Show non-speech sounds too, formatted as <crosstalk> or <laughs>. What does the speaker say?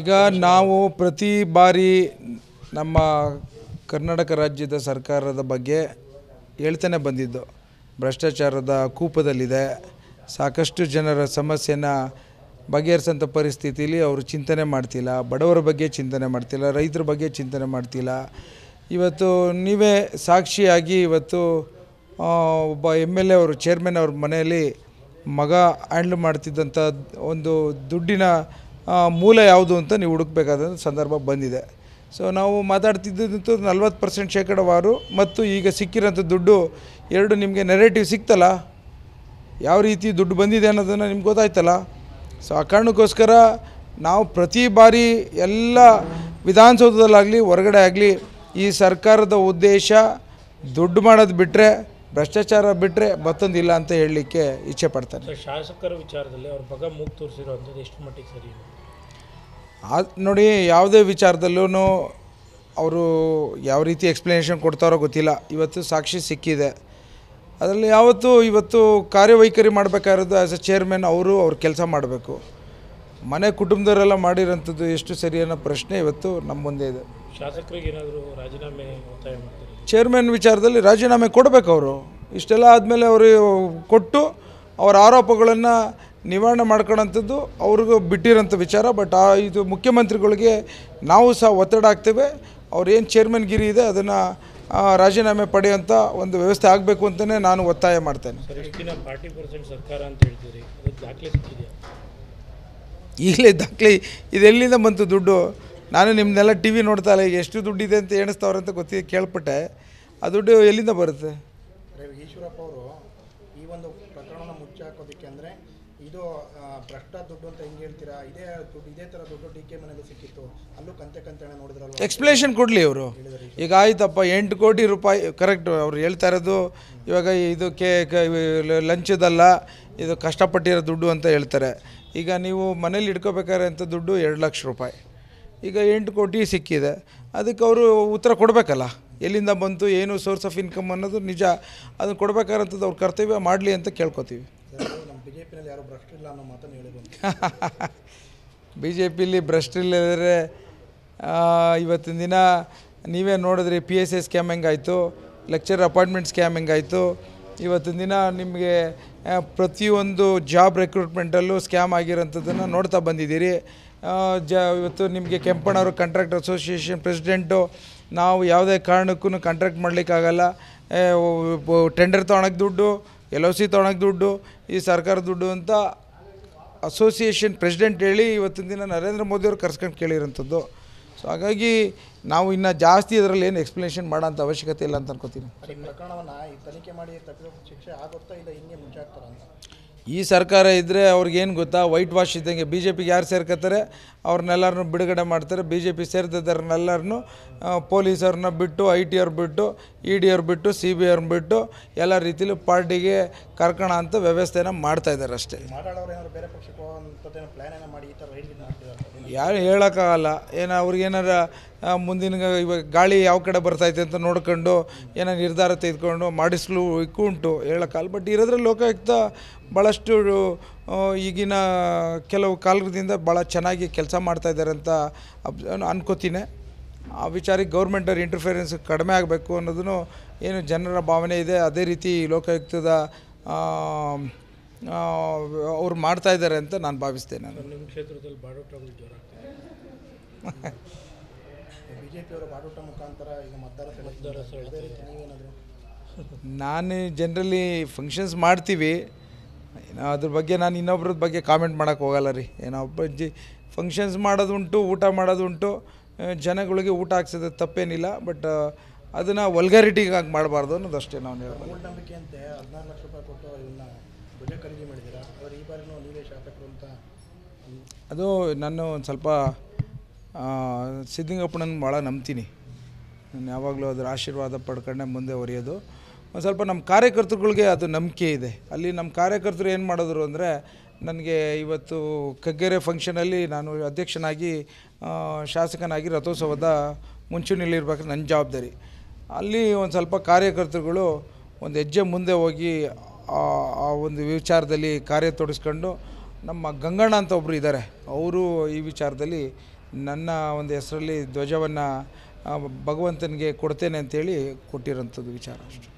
ಈಗ ನಾವು ಪ್ರತಿ ಬಾರಿ ನಮ್ಮ ಕರ್ನಾಟಕ ರಾಜ್ಯದ ಸರ್ಕಾರದ ಬಗ್ಗೆ ಹೇಳ್ತಾನೆ ಬಂದಿದ್ದು ಭ್ರಷ್ಟಾಚಾರದ ಕೂಪದಲ್ಲಿದೆ ಸಾಕಷ್ಟು ಜನರ ಸಮಸ್ಯೆನ ಬಗೆಹರಿಸಂಥ ಪರಿಸ್ಥಿತಿಯಲ್ಲಿ ಅವರು ಚಿಂತನೆ ಮಾಡ್ತಿಲ್ಲ ಬಡವರ ಬಗ್ಗೆ ಚಿಂತನೆ ಮಾಡ್ತಿಲ್ಲ ರೈತರ ಬಗ್ಗೆ ಚಿಂತನೆ ಮಾಡ್ತಿಲ್ಲ ಇವತ್ತು ನೀವೇ ಸಾಕ್ಷಿಯಾಗಿ ಇವತ್ತು ಒಬ್ಬ ಎಮ್ ಎಲ್ ಎ ಅವರು ಚೇರ್ಮನ್ ಅವ್ರ ಮನೆಯಲ್ಲಿ ಮಗ ಹ್ಯಾಂಡ್ಲ್ ಮಾಡ್ತಿದ್ದಂಥ ಒಂದು ದುಡ್ಡಿನ ಮೂಲ ಯಾವುದು ಅಂತ ನೀವು ಹುಡುಕ್ಬೇಕಾದಂಥ ಸಂದರ್ಭ ಬಂದಿದೆ ಸೊ ನಾವು ಮಾತಾಡ್ತಿದ್ದಂತೂ ನಲ್ವತ್ತು ಪರ್ಸೆಂಟ್ ಶೇಕಡವಾರು ಮತ್ತು ಈಗ ಸಿಕ್ಕಿರೋಂಥ ದುಡ್ಡು ಎರಡು ನಿಮಗೆ ನೆರೇಟಿವ್ ಸಿಕ್ತಲ್ಲ ಯಾವ ರೀತಿ ದುಡ್ಡು ಬಂದಿದೆ ಅನ್ನೋದನ್ನು ನಿಮ್ಗೆ ಗೊತ್ತಾಯ್ತಲ್ಲ ಸೊ ಆ ಕಾರಣಕ್ಕೋಸ್ಕರ ನಾವು ಪ್ರತಿ ಬಾರಿ ಎಲ್ಲ ವಿಧಾನಸೌಧದಲ್ಲಾಗಲಿ ಹೊರಗಡೆ ಆಗಲಿ ಈ ಸರ್ಕಾರದ ಉದ್ದೇಶ ದುಡ್ಡು ಮಾಡೋದು ಬಿಟ್ಟರೆ ಭ್ರಷ್ಟಾಚಾರ ಬಿಟ್ಟರೆ ಮತ್ತೊಂದಿಲ್ಲ ಅಂತ ಹೇಳಲಿಕ್ಕೆ ಇಚ್ಛೆ ಪಡ್ತಾರೆ ಶಾಸಕರ ವಿಚಾರದಲ್ಲಿ ಅವ್ರ ಬಗ್ಗೆ ಮೂಗು ಎಷ್ಟು ಮಟ್ಟಿಗೆ ಸರಿ ಅದು ನೋಡಿ ಯಾವುದೇ ವಿಚಾರದಲ್ಲೂ ಅವರು ಯಾವ ರೀತಿ ಎಕ್ಸ್ಪ್ಲನೇಷನ್ ಕೊಡ್ತಾರೋ ಗೊತ್ತಿಲ್ಲ ಇವತ್ತು ಸಾಕ್ಷಿ ಸಿಕ್ಕಿದೆ ಅದರಲ್ಲಿ ಯಾವತ್ತು ಇವತ್ತು ಕಾರ್ಯವೈಖರಿ ಮಾಡಬೇಕಾಗಿರೋದು ಆ್ಯಸ್ ಎ ಚೇರ್ಮನ್ ಅವರು ಅವ್ರ ಕೆಲಸ ಮಾಡಬೇಕು ಮನೆ ಕುಟುಂಬದವರೆಲ್ಲ ಮಾಡಿರೋಂಥದ್ದು ಎಷ್ಟು ಸರಿ ಅನ್ನೋ ಪ್ರಶ್ನೆ ಇವತ್ತು ನಮ್ಮ ಮುಂದೆ ಇದೆ ಏನಾದರೂ ಒತ್ತಾಯ ಚೇರ್ಮನ್ ವಿಚಾರದಲ್ಲಿ ರಾಜೀನಾಮೆ ಕೊಡಬೇಕು ಅವರು ಇಷ್ಟೆಲ್ಲ ಆದಮೇಲೆ ಅವರು ಕೊಟ್ಟು ಅವರ ಆರೋಪಗಳನ್ನು ನಿವಾರಣೆ ಮಾಡ್ಕೊಳ್ಳೋಂಥದ್ದು ಅವ್ರಿಗೂ ಬಿಟ್ಟಿರೋಂಥ ವಿಚಾರ ಬಟ್ ಆ ಇದು ಮುಖ್ಯಮಂತ್ರಿಗಳಿಗೆ ನಾವು ಸಹ ಒತ್ತಡ ಆಗ್ತೇವೆ ಅವ್ರೇನು ಚೇರ್ಮನ್ ಗಿರಿ ಇದೆ ಅದನ್ನು ರಾಜೀನಾಮೆ ಪಡೆಯುವಂಥ ಒಂದು ವ್ಯವಸ್ಥೆ ಆಗಬೇಕು ಅಂತಲೇ ನಾನು ಒತ್ತಾಯ ಮಾಡ್ತೇನೆ ಈಗಲೇ ದಾಖಲೆ ಇದೆಲ್ಲಿಂದ ಬಂತು ದುಡ್ಡು ನಾನು ನಿಮ್ಮನ್ನೆಲ್ಲ ಟಿ ವಿ ನೋಡ್ತಾ ಇಲ್ಲ ಎಷ್ಟು ದುಡ್ಡಿದೆ ಅಂತ ಎಣಿಸ್ತಾವ್ರೆ ಅಂತ ಗೊತ್ತಿ ಕೇಳ್ಪಟ್ಟೆ ಆ ದುಡ್ಡು ಎಲ್ಲಿಂದ ಬರುತ್ತೆ ಅವರು ಈ ಒಂದು ಇದು ಭ್ರಷ್ಟ ದುಡ್ಡು ಅಂತ ಹೆಂಗೆ ಹೇಳ್ತೀರಾ ದುಡ್ಡು ದುಡ್ಡು ಸಿಕ್ಕಿತ್ತು ಅಲ್ಲೂ ಎಕ್ಸ್ಪ್ಲೇಷನ್ ಕೊಡಲಿ ಅವರು ಈಗ ಆಯ್ತಪ್ಪ ಎಂಟು ಕೋಟಿ ರೂಪಾಯಿ ಕರೆಕ್ಟ್ ಅವ್ರು ಹೇಳ್ತಾ ಇರೋದು ಇವಾಗ ಇದು ಕೆ ಲಂಚದಲ್ಲ ಇದು ಕಷ್ಟಪಟ್ಟಿರೋ ದುಡ್ಡು ಅಂತ ಹೇಳ್ತಾರೆ ಈಗ ನೀವು ಮನೇಲಿ ಇಟ್ಕೋಬೇಕಾದ್ರೆ ಅಂತ ದುಡ್ಡು ಎರಡು ಲಕ್ಷ ರೂಪಾಯಿ ಈಗ ಎಂಟು ಕೋಟಿ ಸಿಕ್ಕಿದೆ ಅದಕ್ಕೆ ಅವರು ಉತ್ತರ ಕೊಡಬೇಕಲ್ಲ ಎಲ್ಲಿಂದ ಬಂತು ಏನು ಸೋರ್ಸ್ ಆಫ್ ಇನ್ಕಮ್ ಅನ್ನೋದು ನಿಜ ಅದನ್ನು ಕೊಡಬೇಕಾದಂಥದ್ದು ಅವ್ರ ಕರ್ತವ್ಯ ಮಾಡಲಿ ಅಂತ ಕೇಳ್ಕೊತೀವಿ <laughs> ಬಿ ಜೆ ಪಿಲಿ ಭ್ರಷ್ಟಿಲ್ಲದರೆ ಇವತ್ತಿನ ದಿನ ನೀವೇ ನೋಡಿದ್ರಿ ಪಿ ಎಸ್ ಎ ಸ್ಕ್ಯಾಮ್ ಹೆಂಗಾಯಿತು ಲೆಕ್ಚರ್ ಅಪಾಯಿಂಟ್ಮೆಂಟ್ ಸ್ಕ್ಯಾಮ್ ಹೆಂಗಾಯಿತು ಇವತ್ತಿನ ದಿನ ನಿಮಗೆ ಪ್ರತಿಯೊಂದು ಜಾಬ್ ರೆಕ್ರೂಟ್ಮೆಂಟಲ್ಲೂ ಸ್ಕ್ಯಾಮ್ ಆಗಿರೋಂಥದ್ದನ್ನು ನೋಡ್ತಾ ಬಂದಿದ್ದೀರಿ ಜ ಇವತ್ತು ನಿಮಗೆ ಕೆಂಪಣ್ಣವರು ಕಾಂಟ್ರಾಕ್ಟ್ ಅಸೋಸಿಯೇಷನ್ ಪ್ರೆಸಿಡೆಂಟು ನಾವು ಯಾವುದೇ ಕಾರಣಕ್ಕೂ ಕಾಂಟ್ರಾಕ್ಟ್ ಮಾಡಲಿಕ್ಕಾಗಲ್ಲ ಟೆಂಡರ್ ತೊಗೊಳಕ್ಕೆ ದುಡ್ಡು ಎಲ್ ಒ ಸಿ ತೊಗೊಳಕ್ಕೆ ದುಡ್ಡು ಈ ಸರ್ಕಾರ ದುಡ್ಡು ಅಂತ ಅಸೋಸಿಯೇಷನ್ ಪ್ರೆಸಿಡೆಂಟ್ ಹೇಳಿ ಇವತ್ತಿನ ದಿನ ನರೇಂದ್ರ ಮೋದಿಯವರು ಕರ್ಸ್ಕೊಂಡು ಕೇಳಿರೋಂಥದ್ದು ಸೊ ಹಾಗಾಗಿ ನಾವು ಇನ್ನು ಜಾಸ್ತಿ ಇದರಲ್ಲಿ ಏನು ಎಕ್ಸ್ಪ್ಲನೇಷನ್ ಮಾಡೋಂಥ ಅವಶ್ಯಕತೆ ಇಲ್ಲ ಅಂತ ಅನ್ಕೋತೀನಿ ಈ ಸರ್ಕಾರ ಇದ್ದರೆ ಅವ್ರಿಗೇನು ಗೊತ್ತಾ ವೈಟ್ ವಾಶ್ ಇದ್ದಂಗೆ ಬಿ ಜೆ ಪಿಗೆ ಯಾರು ಸೇರ್ಕೋತಾರೆ ಅವ್ರನ್ನೆಲ್ಲರನ್ನೂ ಬಿಡುಗಡೆ ಮಾಡ್ತಾರೆ ಬಿ ಜೆ ಪಿ ಸೇರ್ತಿದ್ದವ್ರನ್ನೆಲ್ಲರನ್ನೂ ಪೊಲೀಸವ್ರನ್ನ ಬಿಟ್ಟು ಐ ಟಿ ಅವ್ರು ಬಿಟ್ಟು ಇ ಡಿ ಅವ್ರು ಬಿಟ್ಟು ಸಿ ಬಿ ಅವ್ರನ್ನ ಬಿಟ್ಟು ಎಲ್ಲ ರೀತಿಯಲ್ಲೂ ಪಾರ್ಟಿಗೆ ಕರ್ಕೋಣ ಅಂತ ವ್ಯವಸ್ಥೆನ ಮಾಡ್ತಾಯಿದ್ದಾರೆ ಅಷ್ಟೇ ಯಾರು ಹೇಳೋಕ್ಕಾಗಲ್ಲ ಏನೋ ಅವ್ರಿಗೇನಾರ ಮುಂದಿನ ಇವಾಗ ಗಾಳಿ ಯಾವ ಕಡೆ ಬರ್ತೈತೆ ಅಂತ ನೋಡ್ಕೊಂಡು ಏನೋ ನಿರ್ಧಾರ ತೆಗೆದುಕೊಂಡು ಮಾಡಿಸ್ಲಿಕ್ಕೂ ಉಂಟು ಹೇಳೋಕ್ಕಲ್ಲ ಬಟ್ ಇರೋದ್ರಲ್ಲಿ ಲೋಕಾಯುಕ್ತ ಭಾಳಷ್ಟು ಈಗಿನ ಕೆಲವು ಕಾಲದಿಂದ ಭಾಳ ಚೆನ್ನಾಗಿ ಕೆಲಸ ಮಾಡ್ತಾಯಿದ್ದಾರೆ ಅಂತ ಅಬ್ ಅನ್ಕೋತೀನಿ ಆ ವಿಚಾರಕ್ಕೆ ಗೌರ್ಮೆಂಟವ್ರ ಇಂಟರ್ಫಿಯರೆನ್ಸ್ ಕಡಿಮೆ ಆಗಬೇಕು ಅನ್ನೋದನ್ನು ಏನು ಜನರ ಭಾವನೆ ಇದೆ ಅದೇ ರೀತಿ ಲೋಕಾಯುಕ್ತದ ಅವ್ರು ಮಾಡ್ತಾಯಿದ್ದಾರೆ ಅಂತ ನಾನು ಭಾವಿಸ್ತೇನೆ ನಿಮ್ಮ ಕ್ಷೇತ್ರದಲ್ಲಿ <laughs> ಬಿ ಜೆ ಪಿಯವರು ಬಾಡೂಟ ಮುಖಾಂತರ ಈಗ ಮತದಾರ ನಾನು ಜನರಲಿ ಫಂಕ್ಷನ್ಸ್ ಮಾಡ್ತೀವಿ ಅದ್ರ ಬಗ್ಗೆ ನಾನು ಇನ್ನೊಬ್ರ ಬಗ್ಗೆ ಕಾಮೆಂಟ್ ಮಾಡೋಕ್ಕೆ ಹೋಗಲ್ಲ ರೀ ಏನೋ ಒಬ್ಬ ಜಿ ಫಂಕ್ಷನ್ಸ್ ಮಾಡೋದುಂಟು ಊಟ ಮಾಡೋದುಂಟು ಜನಗಳಿಗೆ ಊಟ ಹಾಕ್ಸೋದು ತಪ್ಪೇನಿಲ್ಲ ಬಟ್ ಅದನ್ನು ಒಲ್ಗರಿಟಿಗಾಗಿ ಮಾಡಬಾರ್ದು ಅನ್ನೋದಷ್ಟೇ ಅಷ್ಟೇ ನಾವು ಮೂಢನಂಬಿಕೆಯಂತೆ ಹದಿನಾರು ಲಕ್ಷ ರೂಪಾಯಿ ಕೊಟ್ಟು ಇವನ್ನ ಖರೀದಿ ಮಾಡಿದ್ದೀರಾ ಈ ಬಾರಿನೂ ನೀವೇ ಶಾಸಕರು ಅಂತ ಅದು ನಾನು ಒಂದು ಸ್ವಲ್ಪ ಸಿದ್ಧಲಿಂಗಪ್ಪಣ್ಣನ ಭಾಳ ನಂಬ್ತೀನಿ ನಾನು ಯಾವಾಗಲೂ ಅದರ ಆಶೀರ್ವಾದ ಪಡ್ಕೊಂಡೆ ಮುಂದೆ ಒರೆಯೋದು ಒಂದು ಸ್ವಲ್ಪ ನಮ್ಮ ಕಾರ್ಯಕರ್ತರುಗಳಿಗೆ ಅದು ನಂಬಿಕೆ ಇದೆ ಅಲ್ಲಿ ನಮ್ಮ ಕಾರ್ಯಕರ್ತರು ಏನು ಮಾಡಿದ್ರು ಅಂದರೆ ನನಗೆ ಇವತ್ತು ಕಗ್ಗೆರೆ ಫಂಕ್ಷನಲ್ಲಿ ನಾನು ಅಧ್ಯಕ್ಷನಾಗಿ ಶಾಸಕನಾಗಿ ರಥೋತ್ಸವದ ಮುಂಚೂಣಿಯಲ್ಲಿರ್ಬೇಕು ನನ್ನ ಜವಾಬ್ದಾರಿ ಅಲ್ಲಿ ಒಂದು ಸ್ವಲ್ಪ ಕಾರ್ಯಕರ್ತರುಗಳು ಒಂದು ಹೆಜ್ಜೆ ಮುಂದೆ ಹೋಗಿ ಆ ಒಂದು ವಿಚಾರದಲ್ಲಿ ಕಾರ್ಯ ತೊಡಸ್ಕೊಂಡು ನಮ್ಮ ಗಂಗಣ್ಣ ಅಂತ ಒಬ್ಬರು ಇದ್ದಾರೆ ಅವರು ಈ ವಿಚಾರದಲ್ಲಿ ನನ್ನ ಒಂದು ಹೆಸರಲ್ಲಿ ಧ್ವಜವನ್ನು ಭಗವಂತನಿಗೆ ಕೊಡ್ತೇನೆ ಅಂತೇಳಿ ಕೊಟ್ಟಿರೋಂಥದ್ದು ವಿಚಾರ ಅಷ್ಟೆ